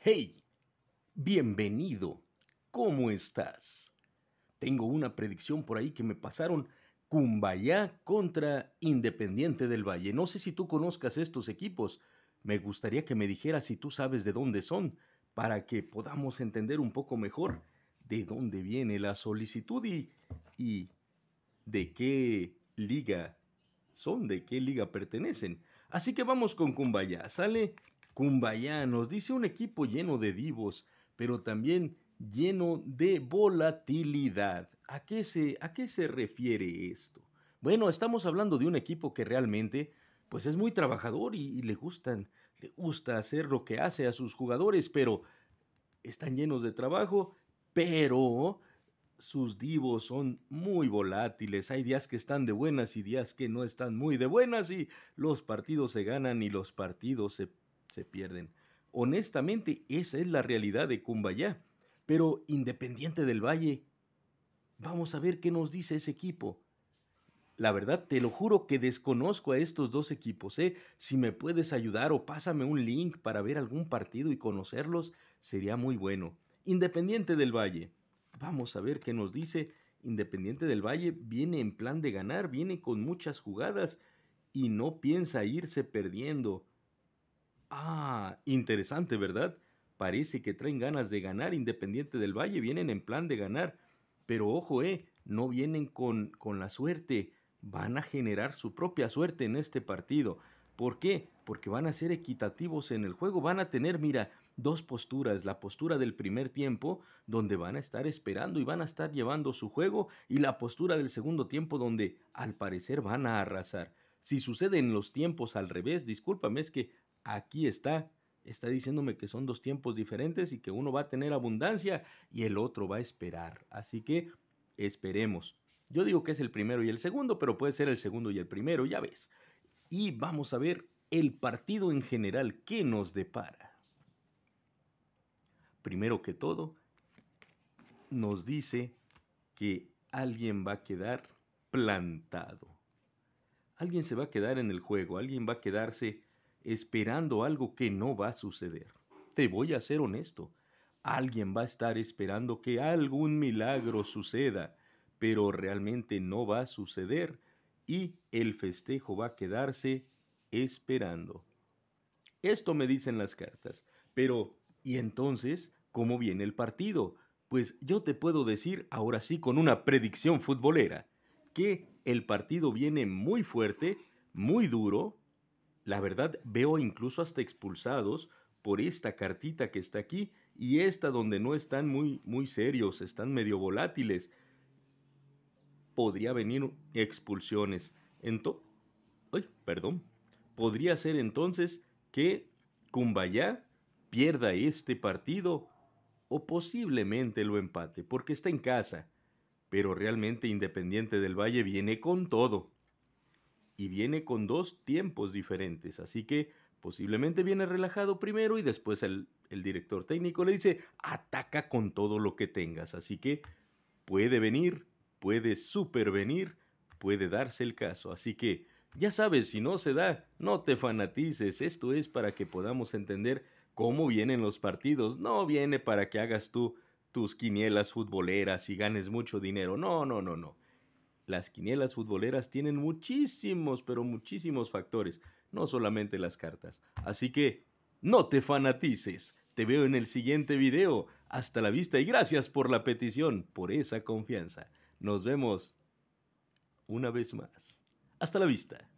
Hey, bienvenido. ¿Cómo estás? Tengo una predicción por ahí que me pasaron. Cumbayá contra Independiente del Valle. No sé si tú conozcas estos equipos. Me gustaría que me dijeras si tú sabes de dónde son, para que podamos entender un poco mejor de dónde viene la solicitud y, y de qué liga son, de qué liga pertenecen. Así que vamos con Cumbayá. Sale Cumbayá nos dice un equipo lleno de divos, pero también lleno de volatilidad. ¿A qué se, a qué se refiere esto? Bueno, estamos hablando de un equipo que realmente pues es muy trabajador y, le gustan, le gusta hacer lo que hace a sus jugadores, pero están llenos de trabajo, pero sus divos son muy volátiles. Hay días que están de buenas y días que no están muy de buenas y los partidos se ganan y los partidos se pierden. Honestamente, esa es la realidad de Cumbayá. Pero independiente del Valle, vamos a ver qué nos dice ese equipo. La verdad, te lo juro que desconozco a estos dos equipos. ¿eh? Si me puedes ayudar o pásame un link para ver algún partido y conocerlos, sería muy bueno. Independiente del Valle. Vamos a ver qué nos dice. Independiente del Valle viene en plan de ganar, viene con muchas jugadas y no piensa irse perdiendo. Ah, interesante, ¿verdad? Parece que traen ganas de ganar Independiente del Valle, vienen en plan de ganar. Pero ojo, eh, no vienen con, con la suerte, van a generar su propia suerte en este partido. ¿Por qué? Porque van a ser equitativos en el juego, van a tener, mira, dos posturas, la postura del primer tiempo, donde van a estar esperando y van a estar llevando su juego, y la postura del segundo tiempo, donde al parecer van a arrasar. Si suceden los tiempos al revés, discúlpame, es que aquí está. Está diciéndome que son dos tiempos diferentes y que uno va a tener abundancia y el otro va a esperar. Así que esperemos. Yo digo que es el primero y el segundo, pero puede ser el segundo y el primero, ya ves. Y vamos a ver el partido en general, ¿qué nos depara? Primero que todo, nos dice que alguien va a quedar plantado. Alguien se va a quedar en el juego, alguien va a quedarse esperando algo que no va a suceder. Te voy a ser honesto. Alguien va a estar esperando que algún milagro suceda, pero realmente no va a suceder y el festejo va a quedarse esperando. Esto me dicen las cartas. Pero, ¿y entonces cómo viene el partido? Pues yo te puedo decir ahora sí con una predicción futbolera, que el partido viene muy fuerte, muy duro, la verdad, veo incluso hasta expulsados por esta cartita que está aquí y esta donde no están muy, muy serios, están medio volátiles. Podría venir expulsiones. Entonces, perdón. Podría ser entonces que Cumbayá pierda este partido o posiblemente lo empate, porque está en casa. Pero realmente Independiente del Valle viene con todo y viene con dos tiempos diferentes. Así que posiblemente viene relajado primero y después el, director técnico le dice, ataca con todo lo que tengas. Así que puede venir, puede supervenir, puede darse el caso. Así que ya sabes, si no se da, no te fanatices. Esto es para que podamos entender cómo vienen los partidos. No viene para que hagas tú tus quinielas futboleras y ganes mucho dinero. No, no, no, no. Las quinielas futboleras tienen muchísimos, pero muchísimos factores, no solamente las cartas. Así que, no te fanatices. Te veo en el siguiente video. Hasta la vista y gracias por la petición, por esa confianza. Nos vemos una vez más. Hasta la vista.